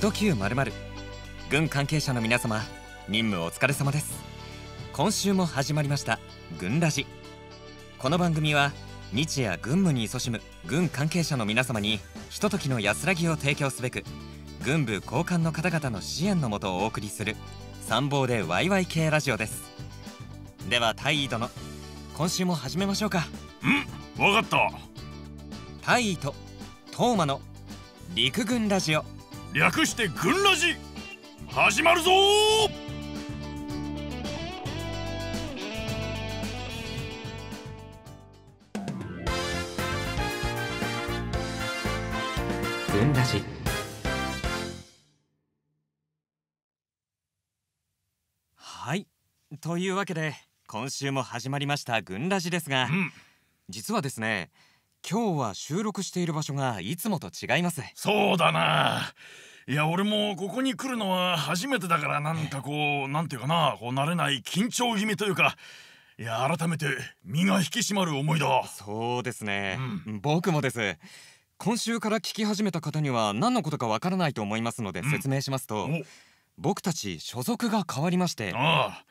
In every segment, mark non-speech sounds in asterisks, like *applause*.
1900軍関係者の皆様任務お疲れ様です今週も始まりました軍ラジこの番組は日夜軍務に勤しむ軍関係者の皆様にひとときの安らぎを提供すべく軍部高官の方々の支援のもとお送りする参謀でワイワイ系ラジオですでは大尉殿今週も始めましょうかうん分かった大尉とトーマの陸軍ラジオ略して軍ラジ始まるぞ軍ラジはいというわけで今週も始まりました軍ラジですが、うん、実はですね今日は収録している場所がいつもと違いますそうだないや俺もここに来るのは初めてだからなんかこうなんていうかなこう慣れない緊張気味というかいや改めて身が引き締まる思いだそうですね、うん、僕もです今週から聞き始めた方には何のことかわからないと思いますので説明しますと、うん、僕たち所属が変わりましてああ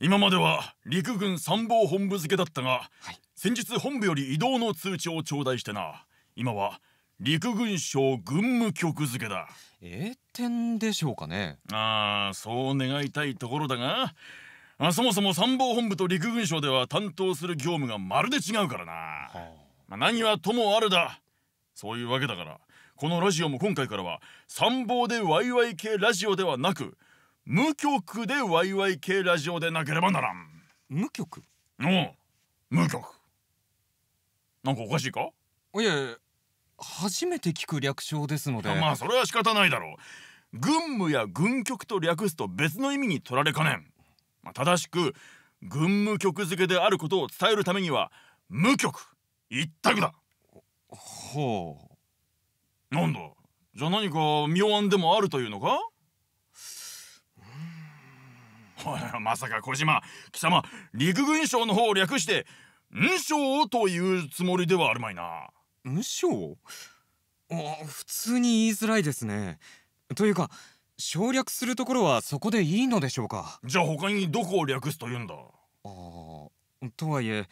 今までは陸軍参謀本部付けだったが、はい、先日本部より移動の通知を頂戴してな今は陸軍省軍務局付だ栄転でしょうかねああそう願いたいところだがあそもそも参謀本部と陸軍省では担当する業務がまるで違うからな、はあ、まあ、何はともあるだそういうわけだからこのラジオも今回からは参謀でワイワイ系ラジオではなく無局でワイワイ系ラジオでなければならん無局おう無局なんかおかしいかいやいや初めて聞く略称ですのでまあそれは仕方ないだろう軍務や軍局と略すと別の意味に取られかねん、まあ、正しく軍務局付けであることを伝えるためには無局一択だほうなんだじゃあ何か妙案でもあるというのかおいまさか小島貴様陸軍省の方を略してんしというつもりではあるまいな。んしあ普通に言いづらいですね。というか、省略するところはそこでいいのでしょうかじゃあ他にどこを略すと言うんだあとはいえ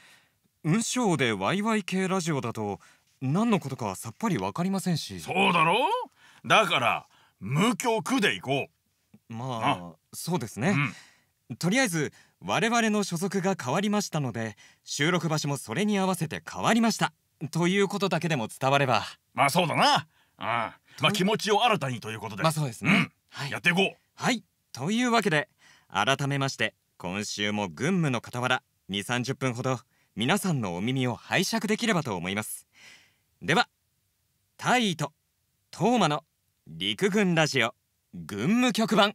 雲章でワイワイ系ラジオだと何のことかさっぱりわかりませんしそうだろう。だから無局でいこうまあそうですね、うん、とりあえず我々の所属が変わりましたので収録場所もそれに合わせて変わりましたということだけでも伝わればまあそうだなうんまあ気持ちを新たにということでまあそうですね、うんはい、やっていこうはいというわけで改めまして今週も軍務の傍ら2 3 0分ほど皆さんのお耳を拝借できればと思いますでは大尉とトーマの陸軍ラジオ軍務局番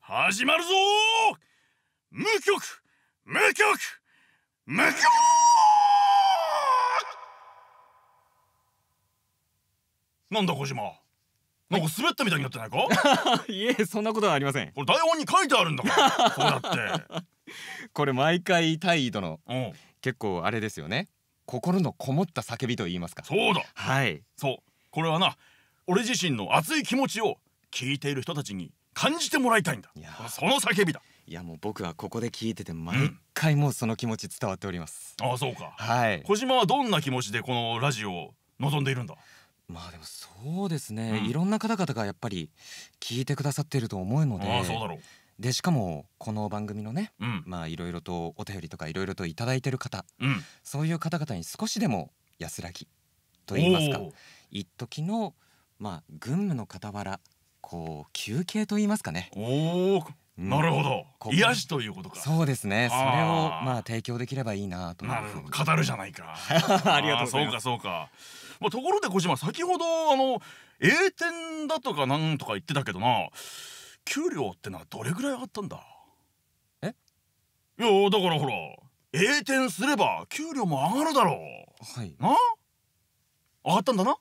始まるぞ無局無局無局なんだ小島なんか滑ったみたいになってないか *laughs* いえそんなことはありませんこれ台本に書いてあるんだから *laughs* こうやってこれ毎回態度の結構あれですよね心のこもった叫びと言いますかそうだはいそうこれはな俺自身の熱い気持ちを聞いている人たちに感じてもらいたいんだいやその叫びだいやもう僕はここで聞いてて毎回もうその気持ち伝わっております、うん、ああそうかはい小島はどんな気持ちでこのラジオを望んでいるんだまあでもそうですね、うん、いろんな方々がやっぱり聞いてくださっていると思うのでああそうだろうでしかもこの番組のね、うん、まあいろいろとお便りとかいろいろと頂いてる方、うん、そういう方々に少しでも安らぎと言いますか一時のまあ軍務の傍らこう休憩と言いますかねおおなるほど癒しということかそうですねそれをまあ提供できればいいなとなる語るじゃないか *laughs* ありがとうそうかそうか、まあ、ところで小島先ほどあの栄転だとかなんとか言ってたけどな給料ってのはどれぐらいあったんだえいやだからほら栄転すれば給料も上がるだろうはいな上がったんだな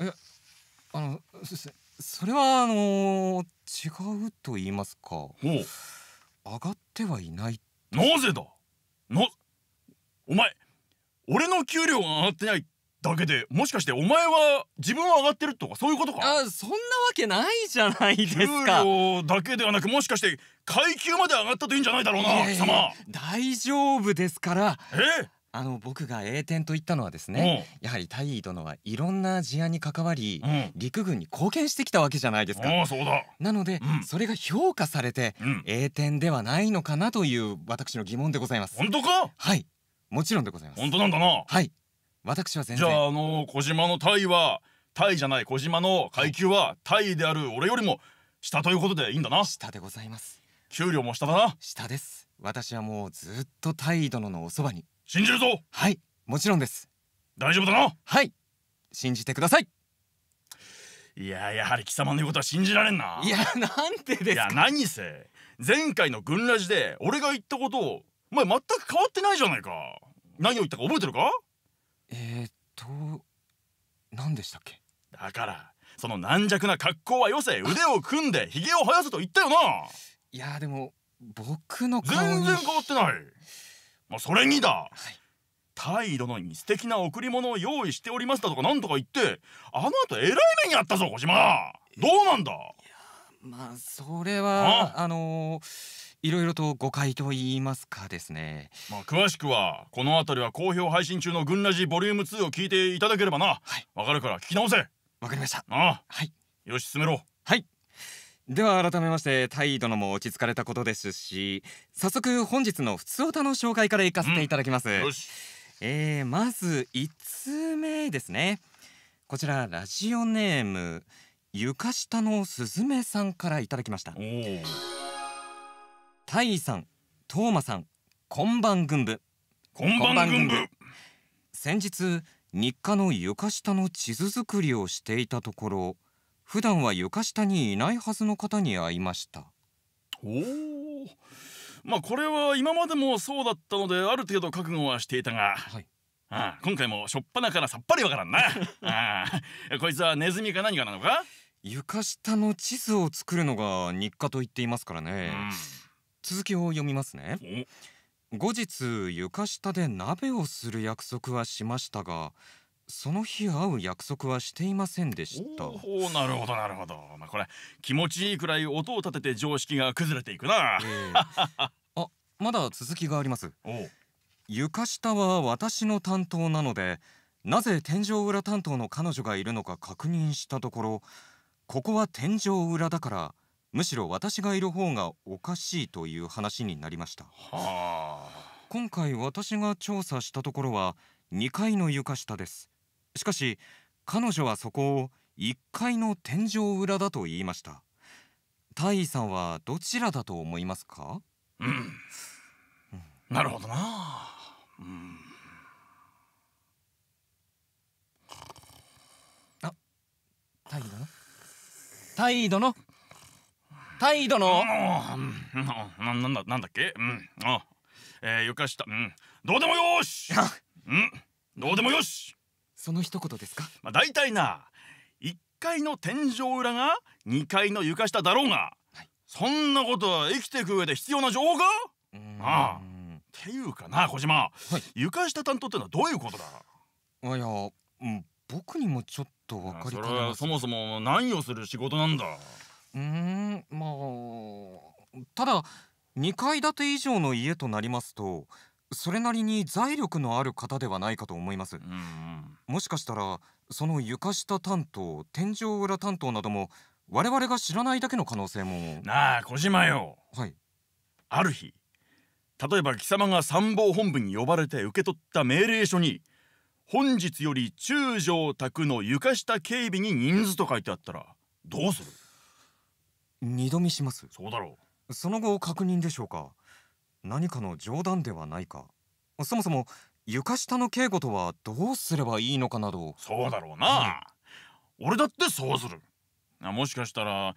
えあのすいませんそれはあのー、違うと言いますか上がってはいないなぜだなお前俺の給料が上がってないだけでもしかしてお前は自分は上がってるとかそういうことかあそんなわけないじゃないですか給料だけではなくもしかして階級まで上がったといいんじゃないだろうな、えー、貴様大丈夫ですからえあの僕が栄転と言ったのはですね、やはり大尉殿はいろんな事案に関わり、うん、陸軍に貢献してきたわけじゃないですかそうだなので、うん、それが評価されて、うん、栄転ではないのかなという私の疑問でございます本当かはいもちろんでございます本当なんだなはい私は全然じゃああの小島の大尉は大じゃない小島の階級は大である俺よりも下ということでいいんだな下でございます給料も下だな下です私はもうずっと大尉殿のおそばに信じるぞはいもちろんです大丈夫だなはい信じてくださいいややはり貴様の言うことは信じられんないやなんてですいや何せ前回の軍ラジで俺が言ったことをお前全く変わってないじゃないか何を言ったか覚えてるかえー、っと何でしたっけだからその軟弱な格好はよせ腕を組んでひげを生やせと言ったよないやでも僕の顔に全然変わってないまあ、それにだ、はい態度のに素敵な贈り物を用意しておりましたとかなんとか言ってあの後えらい目にあったぞ小島どうなんだまあそれはああのいろいろと誤解と言いますかですねまあ詳しくはこの辺りは好評配信中の「軍ラジボリューム2を聞いていただければなわ、はい、かるから聞き直せわかりましたああはいよし進めろはいでは改めまして態度のも落ち着かれたことですし早速本日のふつおたの紹介から行かせていただきます、うん、えー、まず1つ目ですねこちらラジオネーム床下のすずめさんからいただきました大尉さん、トーマさんこんばん軍部こんばん軍部先日日課の床下の地図作りをしていたところ普段は床下にいないはずの方に会いましたおおまあこれは今までもそうだったのである程度覚悟はしていたが、はい、ああ今回もしょっぱなからさっぱりわからんな *laughs* ああこいつはネズミか何かなのか床下の地図を作るのが日課と言っていますからね、うん、続きを読みますね後日床下で鍋をする約束はしましたがその日会う約束はしていませんでしたおおなるほどなるほど、まあ、これ気持ちいいくらい音を立てて常識が崩れていくな、えー、あまだ続きがあります *laughs* 床下は私の担当なのでなぜ天井裏担当の彼女がいるのか確認したところここは天井裏だからむしろ私がいる方がおかしいという話になりました、はあ、今回私が調査したところは2階の床下ですしかし彼女はそこを1階の天井裏だと言いました大尉さんはどちらだと思いますかうん、なるほどな、うん、あ大尉殿大尉殿大尉殿ななんだなんだっけ、うん、あえー、床下、うん、どうでもよし、*laughs* うん、どうでもよしその一言ですかまあ大体な1階の天井裏が2階の床下だろうが、はい、そんなことは生きていく上で必要な情報かああっていうかな小島、はい、床下担当ってのはどういうことだあいや、うん、僕にもちょっと分かりかねまそもそも何をする仕事なんだうんまあただ2階建て以上の家となりますとそれなりに財力のある方ではないかと思います、うんうん、もしかしたらその床下担当天井裏担当なども我々が知らないだけの可能性もなあ小島よはいある日例えば貴様が参謀本部に呼ばれて受け取った命令書に本日より中将宅の床下警備に人数と書いてあったらどうする二度見しますそうだろうその後確認でしょうか何かの冗談ではないかそもそも床下の警護とはどうすればいいのかなどそうだろうな、うん、俺だってそうするもしかしたら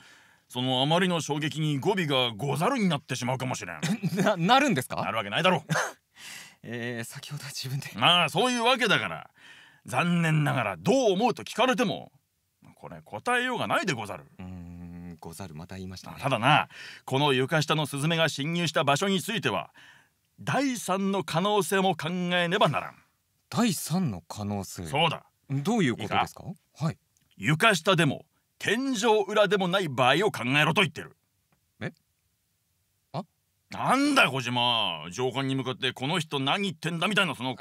そのあまりの衝撃に語尾がござるになってしまうかもしれんななるんですかなるわけないだろう *laughs* えー、先ほどは自分でまあそういうわけだから残念ながらどう思うと聞かれてもこれ答えようがないでござる、うんござるまた言いました、ね、ただなこの床下のスズメが侵入した場所については第3の可能性も考えねばならん第3の可能性そうだどういうことですかはい床下でも天井裏でもない場合を考えろと言ってるえあなんだ小島上官に向かってこの人何言ってんだみたいなその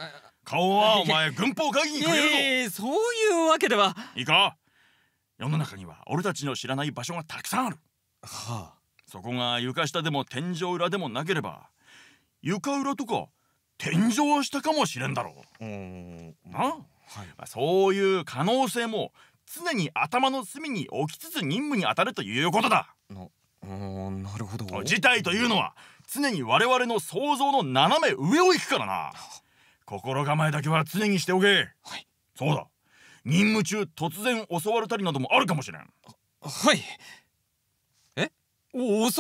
顔はお前軍法会議にかけるぞ、えー、そういうわけではいいか世の中には俺たちの知らない場所がたくさんあるはあそこが床下でも天井裏でもなければ床裏とか天井下かもしれんだろううんはいまあ、そういう可能性も常に頭の隅に置きつつ任務に当たるということだななるほど事態というのは常に我々の想像の斜め上を行くからな心構えだけは常にしておけ、はい、そうだ任務中突然襲われたりなどもあるかもしれんはいえ襲われるんで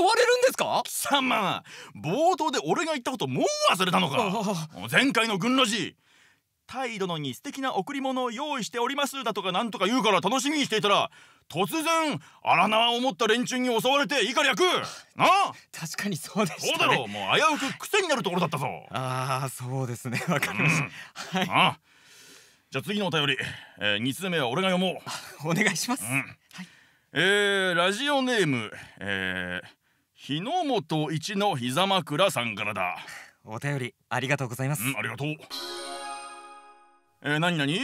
すか貴様冒頭で俺が言ったこともう忘れたのか前回の軍ラジ態度のに素敵な贈り物を用意しておりますだとかなんとか言うから楽しみにしていたら突然荒縄を持った連中に襲われて怒り役なあ確かにそうでし、ね、そうだろうもう危うく癖になるところだったぞああそうですねわかりました、うん、はいああじゃあ次のお便り、えー、2通目は俺が読もう *laughs* お願いします、うん、はい、えー、ラジオネーム、えー、日の本一の膝枕さんからだお便りありがとうございます、うん、ありがとうえー、何何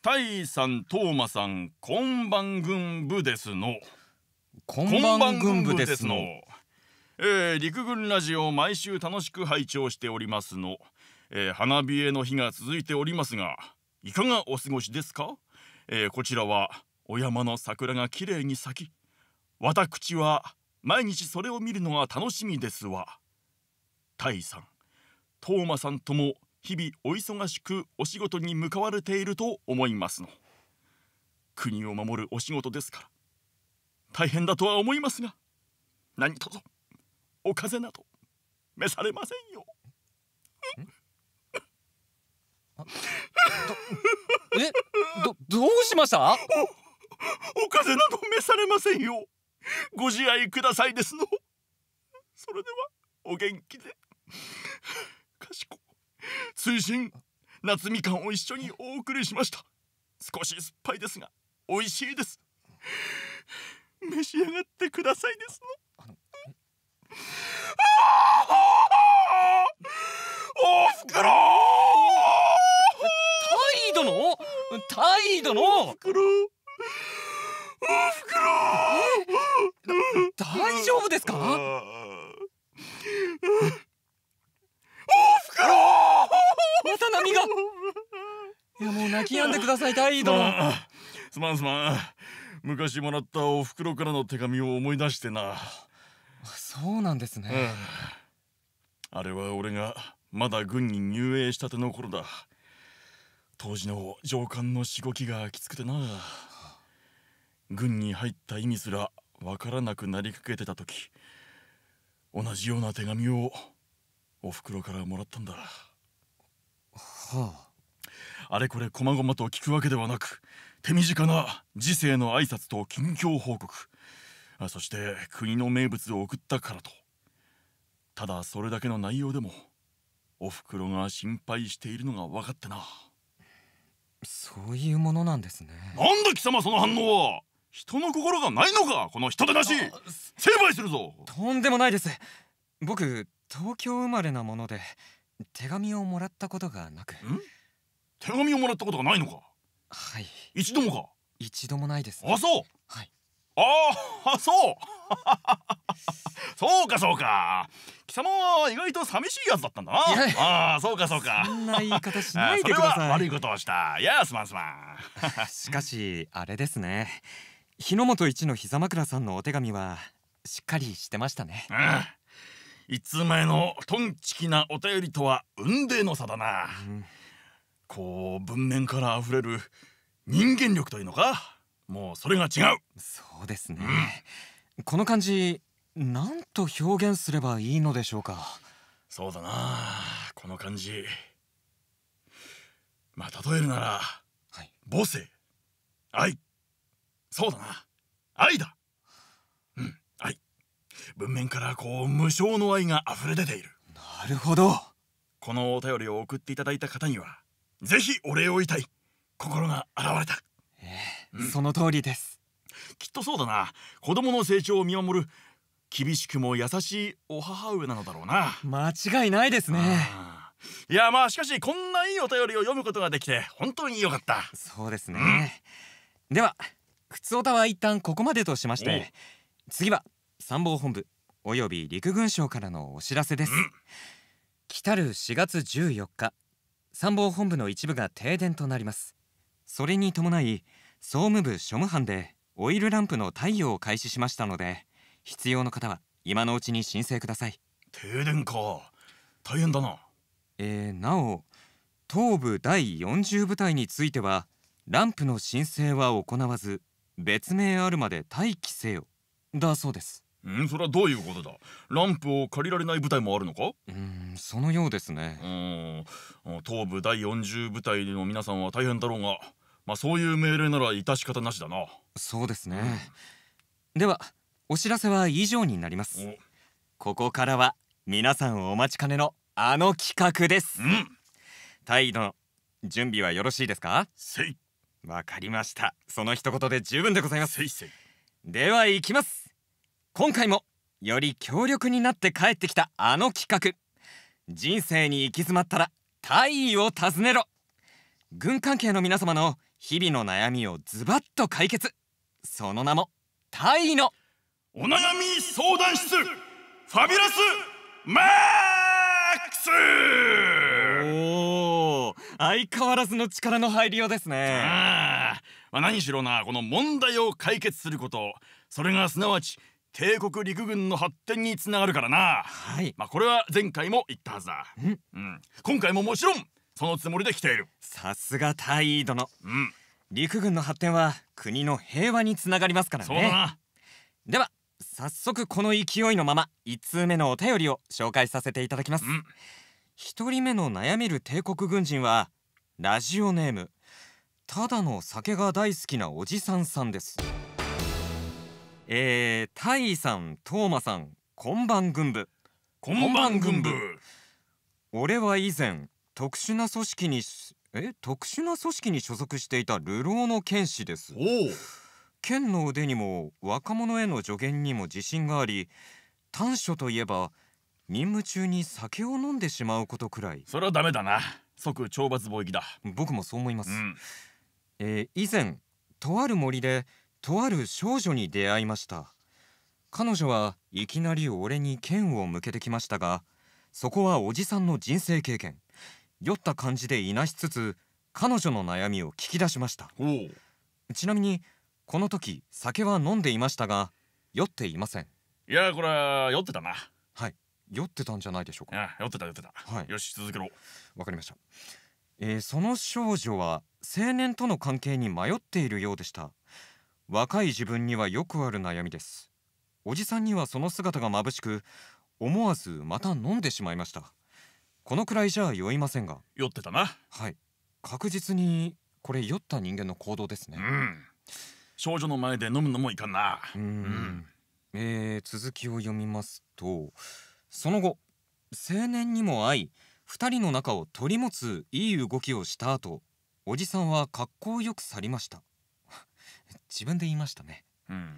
タイさん、トーマさん、こんばん軍部ですのこんばん軍部ですのえー、陸軍ラジオ毎週楽しく拝聴しておりますの、えー、花冷えの日が続いておりますがいかがお過ごしですか、えー、こちらはお山の桜がきれいに咲き私は毎日それを見るのが楽しみですわ。タイさん、トーマさんとも日々お忙しくお仕事に向かわれていると思いますの。国を守るお仕事ですから大変だとは思いますが何卒お風邪など召されませんよ。えどどうしましたおお風邪など召されませんよご自愛くださいですのそれではお元気でかしこ追伸夏みかんを一緒にお送りしました少し酸っぱいですが美味しいです召し上がってくださいですのあのおふくろー態度のおふくろ大丈夫ですかおふくろまた波がいやもう泣き止んでください態度すまんすまん昔もらったおふくろからの手紙を思い出してなそうなんですね、あれは俺がまだ軍に入営したての頃だ当時の上官のしごきがきつくてな軍に入った意味すらわからなくなりかけてた時同じような手紙をおふくろからもらったんだはああれこれこまごまと聞くわけではなく手短な時世の挨拶と近況報告あそして国の名物を送ったからとただそれだけの内容でもおふくろが心配しているのが分かってな。そういうものなんですねなんだ貴様その反応は人の心がないのかこの人でなし成敗するぞとんでもないです僕東京生まれなもので手紙をもらったことがなく手紙をもらったことがないのかはい一度もか一度もないです、ね、あそうああそう *laughs* そうかそうか貴様は意外と寂しいやつだったんだなああそうかそうかそんな言い方しないでください悪いことをしたいやすまんすまん *laughs* しかしあれですね日の本一の膝枕さんのお手紙はしっかりしてましたねうん一通前のトンチキなお便りとは雲泥の差だな、うん、こう文面からあふれる人間力というのかもうそれが違うそうですね、うん、この感じなんと表現すればいいのでしょうかそうだなこの感じまあ例えるなら、はい、母性愛そうだな愛だうん愛文面からこう無償の愛が溢れ出ているなるほどこのお便りを送っていただいた方にはぜひお礼を言いたい心が現れたその通りですきっとそうだな子供の成長を見守る厳しくも優しいお母上なのだろうな間違いないですねいやまあしかしこんないいお便りを読むことができて本当に良かったそうですね、うん、では靴おたは一旦ここまでとしまして次は参謀本部および陸軍省からのお知らせです、うん、来る4月14日参謀本部の一部が停電となりますそれに伴い総務部庶務班でオイルランプの貸与を開始しましたので必要の方は今のうちに申請ください停電か大変だなえー、なお東部第40部隊についてはランプの申請は行わず別名あるまで待機せよだそうですんそれはどういうことだランプを借りられない部隊もあるのかうんそのようですねうん東部第40部隊の皆さんは大変だろうがまあそういう命令なら致し方なしだなそうですね、ではお知らせは以上になりますここからは皆さんお待ちかねのあの企画です、うん、態度の準備はよろしいですかわかりましたその一言で十分でございますでは行きます今回もより強力になって帰ってきたあの企画人生に行き詰まったら大意を訪ねろ軍関係の皆様の日々の悩みをズバッと解決その名もタイのお悩み相談室ファビュラスマックスおお相変わらずの力の入りようですねあ、まあ、何しろなこの問題を解決することそれがすなわち帝国陸軍の発展につながるからなはいまあこれは前回も言ったはずだ、うん、今回ももちろんそのつもりで来ているさすが大尉殿、うん、陸軍の発展は国の平和につながりますからねでは早速この勢いのまま1通目のお便りを紹介させていただきます、うん、1人目の悩める帝国軍人はラジオネームただの酒が大好きなおじさんさんですえー、タイさん、トーマさん、こんばん軍部こんばん軍部俺は以前特殊な組織にえ特殊な組織に所属していた流浪の剣士です剣の腕にも若者への助言にも自信があり短所といえば任務中に酒を飲んでしまうことくらいそれはダメだな即懲罰貿易だ僕もそう思います、うん、えー、以前とある森でとある少女に出会いました彼女はいきなり俺に剣を向けてきましたがそこはおじさんの人生経験酔った感じでいなしつつ彼女の悩みを聞き出しましたちなみにこの時酒は飲んでいましたが酔っていませんいやこれは酔ってたなはい酔ってたんじゃないでしょうか酔ってた酔ってた、はい、よし続けろわかりました、えー、その少女は青年との関係に迷っているようでした若い自分にはよくある悩みですおじさんにはその姿が眩しく思わずまた飲んでしまいましたこのくらいじゃ酔いませんが酔ってたなはい確実にこれ酔った人間の行動ですねうん少女の前で飲むのもいかんなうん、えー、続きを読みますとその後青年にも会い2人の仲を取り持ついい動きをした後おじさんは格好よく去りました *laughs* 自分で言いましたねうん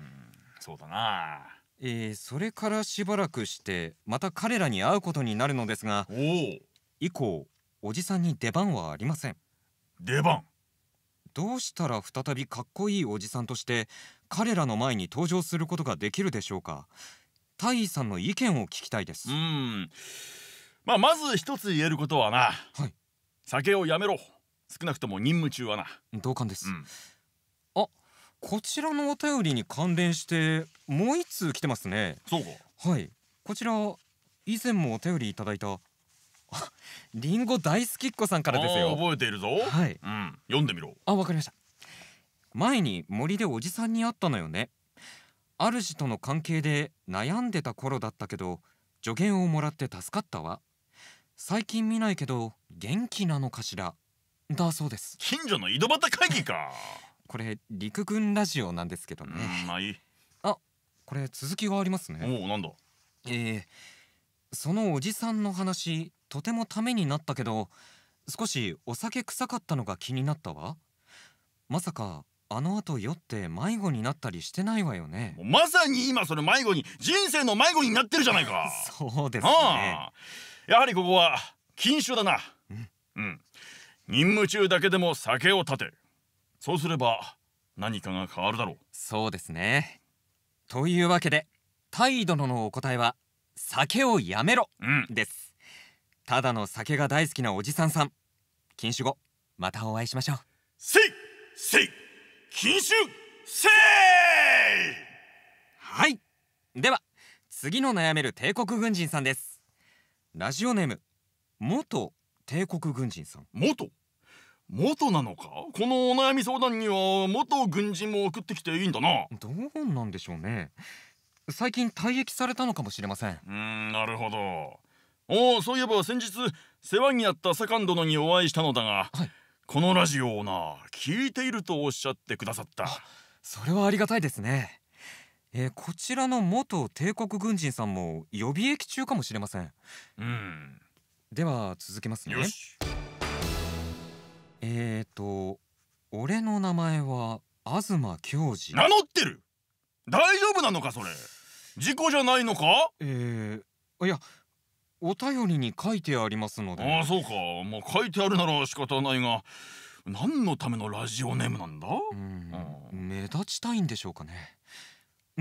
そうだなえー、それからしばらくしてまた彼らに会うことになるのですが以降おじさんに出番はありません出番どうしたら再びかっこいいおじさんとして彼らの前に登場することができるでしょうか大尉さんの意見を聞きたいですうんまあまず一つ言えることはな、はい、酒をやめろ少なくとも任務中はな同感です、うんこちらのお便りに関連してもう一通来てますねそうかはいこちら以前もお便りいただいたりんご大好きっ子さんからですよ覚えているぞはい、うん、読んでみろあわかりました前に森でおじさんに会ったのよね主との関係で悩んでた頃だったけど助言をもらって助かったわ最近見ないけど元気なのかしらだそうです近所の井戸端会議かこれ陸軍ラジオなんですけどね、うん、まあいいあこれ続きがありますねおおなんだえー、そのおじさんの話とてもためになったけど少しお酒臭かったのが気になったわまさかあの後酔って迷子になったりしてないわよねまさに今それ迷子に人生の迷子になってるじゃないかそうですねやはりここは禁酒だなうん、うん、任務中だけでも酒を立てそうすれば何かが変わるだろうそうですねというわけで態度のお答えは酒をやめろ、うん、ですただの酒が大好きなおじさんさん禁酒後またお会いしましょうせいせい禁酒せいはいでは次の悩める帝国軍人さんですラジオネーム元帝国軍人さん元元なのかこのお悩み相談には元軍人も送ってきていいんだなどうなんでしょうね最近退役されたのかもしれませんうんなるほどおおそういえば先日世話になったセ左官殿にお会いしたのだが、はい、このラジオをな聞いているとおっしゃってくださったそれはありがたいですねえー、こちらの元帝国軍人さんも予備役中かもしれませんうんでは続けますねよしえーと俺の名前は東教授名乗ってる大丈夫なのかそれ事故じゃないのかえー、いやお便りに書いてありますのでああそうかまあ書いてあるなら仕方ないが何のためのラジオネームなんだ目立ちたいんでしょうかね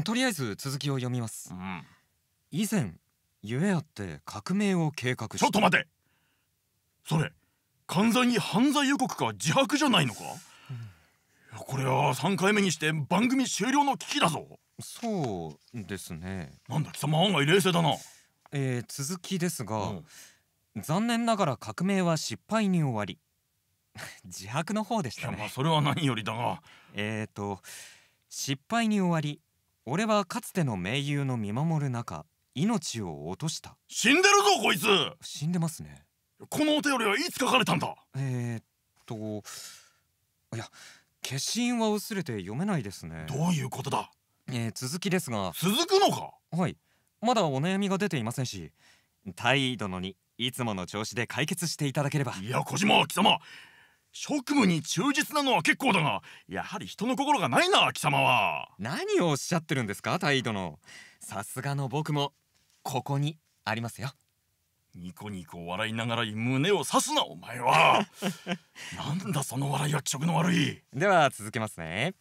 とりあえず続きを読みます、うん、以前ゆえあって革命を計画ちょっと待てそれ完全に犯罪予告か自白じゃないのか、うん、これは3回目にして番組終了の危機だぞそうですねなんだ貴様案外冷静だなえー、続きですが、うん、残念ながら革命は失敗に終わり *laughs* 自白の方でしたねまあそれは何よりだがえっと失敗に終わり俺はかつての盟友の見守る中命を落とした死んでるぞこいつ死んでますねこのお便りはいつ書かれたんだえー、っといや消印は薄れて読めないですねどういうことだえー、続きですが続くのかはいまだお悩みが出ていませんし大殿にいつもの調子で解決していただければいや小島貴様職務に忠実なのは結構だがやはり人の心がないな貴様は何をおっしゃってるんですか大殿さすがの僕もここにありますよニコニコ笑いながら胸を刺すなお前は *laughs* なんだその笑いは気色の悪いでは続けますね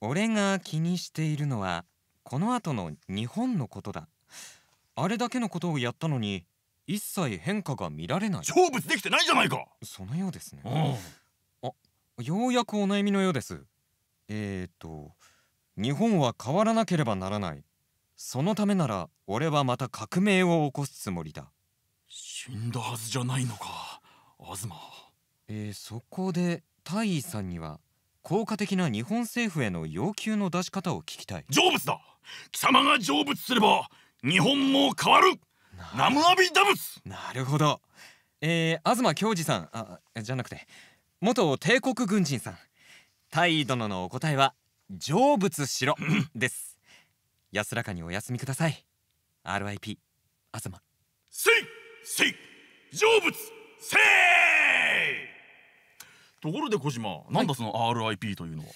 俺が気にしているのはこの後の日本のことだあれだけのことをやったのに一切変化が見られない成仏できてないじゃないかそのようですね、うあ、ようやくお悩みのようですえーと日本は変わらなければならないそのためなら俺はまた革命を起こすつもりだ死んだはずじゃないのか東えー、そこで大尉さんには効果的な日本政府への要求の出し方を聞きたい成仏だ貴様が成仏すれば日本も変わるナムアビダ仏なるほどえー、東京二さんあじゃなくて元帝国軍人さん大尉殿のお答えは成仏しろ *laughs* です安らかにお休みください RIP 東せいせい成仏せいところで小島、なんだその RIP というのはい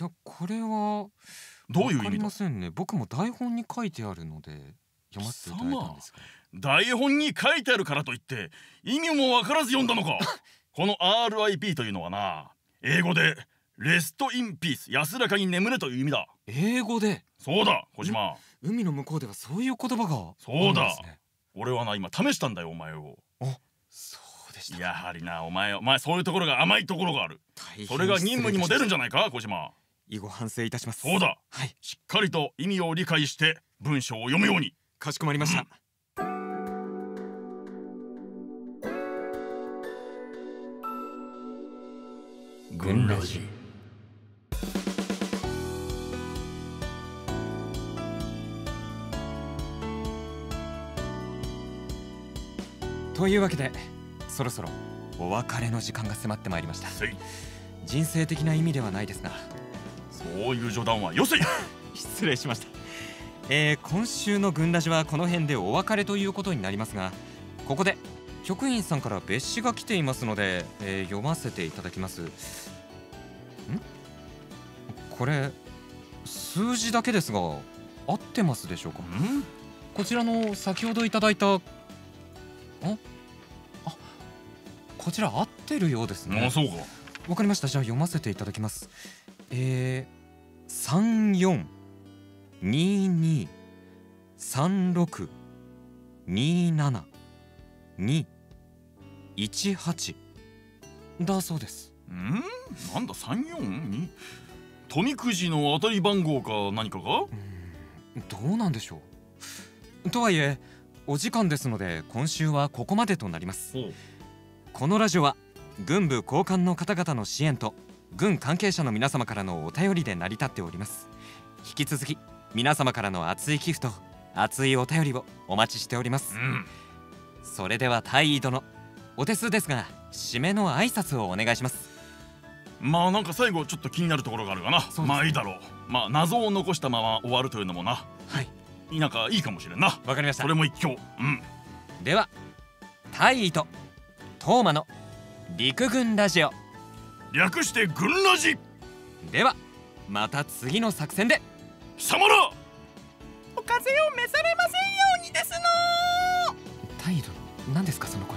やこれはどういう意味ませんね僕も台本に書いてあるので読ませていただいたんです台本に書いてあるからといって意味も分からず読んだのか *laughs* この RIP というのはな英語でレストインピース安らかに眠れという意味だ英語でそうだ小島海の向こうではそういう言葉がそうだ俺はな今試したんだよお前をそうでしたやはりなお前お前そういうところが甘いところがあるそれが任務にも出るんじゃないか小島以後反省いたしますそうだ、はい、しっかりと意味を理解して文章を読むようにかしこまりました、うん軍ラジというわけでそろそろお別れの時間が迫ってまいりました人生的な意味ではないですがそういう冗談はよせ *laughs* 失礼しました、えー、今週の軍ラジはこの辺でお別れということになりますがここで局員さんから別紙が来ていますので、えー、読ませていただきますんこれ数字だけですが合ってますでしょうかこちらの先ほどいただいたあちら合ってるようですねあそうかわかりましたじゃあ読ませていただきますえー、三四二二三六二七二一八だそうですうんなんだ342富くじの当たり番号か何かがどうなんでしょうとはいえお時間ですので今週はここまでとなります。このラジオは軍部高官の方々の支援と軍関係者の皆様からのお便りで成り立っております引き続き皆様からの熱い寄付と熱いお便りをお待ちしております、うん、それでは大尉殿お手数ですが締めの挨拶をお願いしますまあなんか最後ちょっと気になるところがあるかな、ね、まあいいだろうまあ謎を残したまま終わるというのもなはいなんかいいかもしれんなわかりましたそれも一興うんでは大尉とトーマの陸軍ラジオ略して軍ラジではまた次の作戦で貴様らお風を召されませんようにですの態度何ですかその声